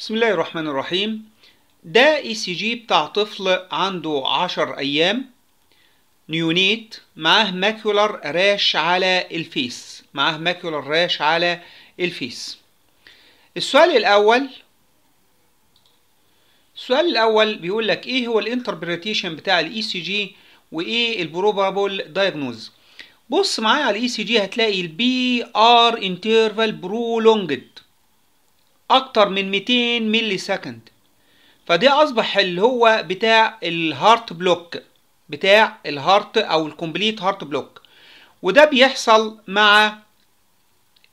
بسم الله الرحمن الرحيم ده اي سي جي بتاع طفل عنده عشر ايام نيونيت معاه ماكيولر راش على الفيس معاه ماكيولر راش على الفيس السؤال الاول السؤال الاول بيقول لك ايه هو الانتربريتيشن بتاع الاي سي e جي وايه البروبابل دايجنوز بص معايا على الاي سي e جي هتلاقي البي ار انترفال برولونجد اكتر من 200 ملي سكند فده اصبح اللي هو بتاع الهارت بلوك بتاع الهارت او الكومبليت هارت بلوك وده بيحصل مع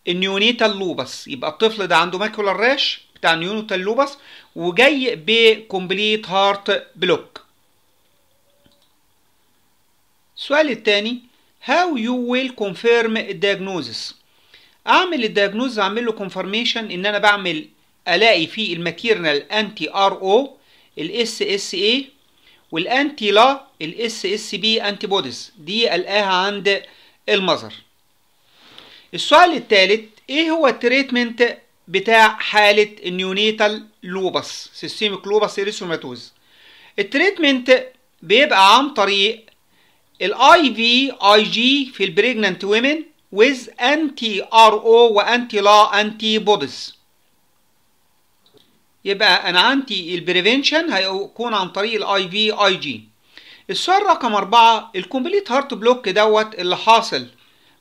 النيونيتال لوبس يبقى الطفل ده عنده ماكولار راش بتاع النيونيتال لوبس وجاي بكومبليت هارت بلوك السؤال الثاني how you will confirm diagnosis اعمل الدايجنوز اعمل له كونفرميشن ان انا بعمل الاقي في الماتيرنال انتي ار او الاس اس اي والانتي لا الاس اس بي انتي بوديز دي القاها عند المظهر السؤال الثالث ايه هو التريتمنت بتاع حالة النيونيتال لوبس سيستيميك لوبس اريثروماتوز التريتمنت بيبقى عن طريق الاي في اي جي في البريجننت ويمن with anti-RO وانتي لا انتي بوديز يبقى انا عندي البريفنشن هيكون عن طريق الاي في اي جي السؤال رقم أربعة الكومبليت هارت بلوك دوت اللي حاصل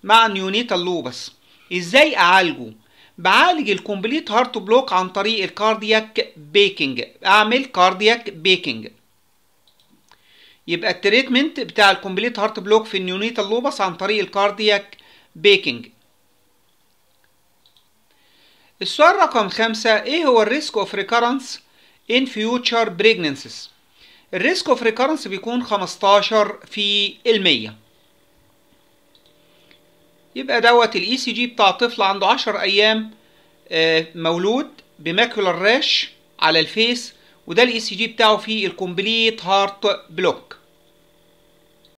مع نيونيتال لوبس ازاي اعالجه بعالج الكومبليت هارت بلوك عن طريق الكاردياك بيكنج اعمل كاردياك بيكنج يبقى التريتمنت بتاع الكومبليت هارت بلوك في النيونيتال لوبس عن طريق الكاردياك بيكنج السؤال رقم خمسة ايه هو الريسك اوف ريكرنس ان فيوتشر بريجننسيس الريسك اوف ريكرنس بيكون 15 في المية يبقى دوت الاي سي e جي بتاع طفل عنده 10 ايام آه، مولود بماكولار راش على الفيس وده الاي سي e جي بتاعه في الكومبليت هارت بلوك